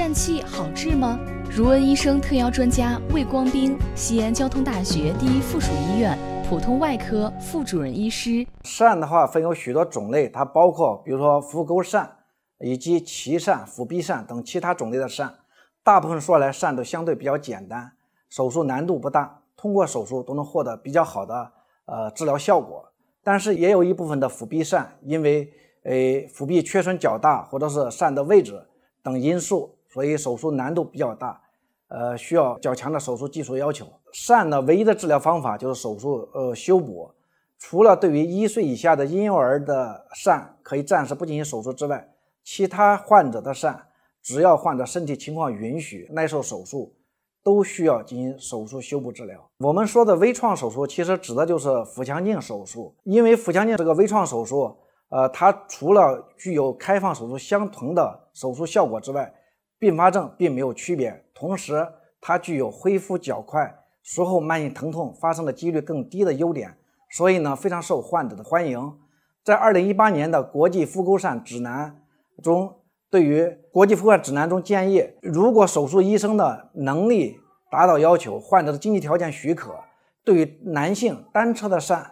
疝气好治吗？如恩医生特邀专家魏光兵，西安交通大学第一附属医院普通外科副主任医师。疝的话分有许多种类，它包括比如说腹沟疝以及脐疝、腹壁疝等其他种类的疝。大部分说来，疝都相对比较简单，手术难度不大，通过手术都能获得比较好的呃治疗效果。但是也有一部分的腹壁疝，因为呃腹壁缺损较大，或者是疝的位置等因素。所以手术难度比较大，呃，需要较强的手术技术要求。疝呢，唯一的治疗方法就是手术呃修补。除了对于一岁以下的婴幼儿的疝可以暂时不进行手术之外，其他患者的疝，只要患者身体情况允许、耐受手术，都需要进行手术修补治疗。我们说的微创手术，其实指的就是腹腔镜手术，因为腹腔镜这个微创手术，呃，它除了具有开放手术相同的手术效果之外，并发症并没有区别，同时它具有恢复较快、术后慢性疼痛发生的几率更低的优点，所以呢非常受患者的欢迎。在二零一八年的国际腹沟疝指南中，对于国际妇科指南中建议，如果手术医生的能力达到要求，患者的经济条件许可，对于男性单车的疝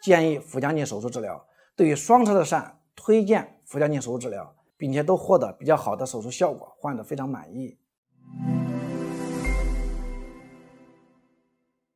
建议腹腔镜手术治疗，对于双车的疝推荐腹腔镜手术治疗。并且都获得比较好的手术效果，患者非常满意。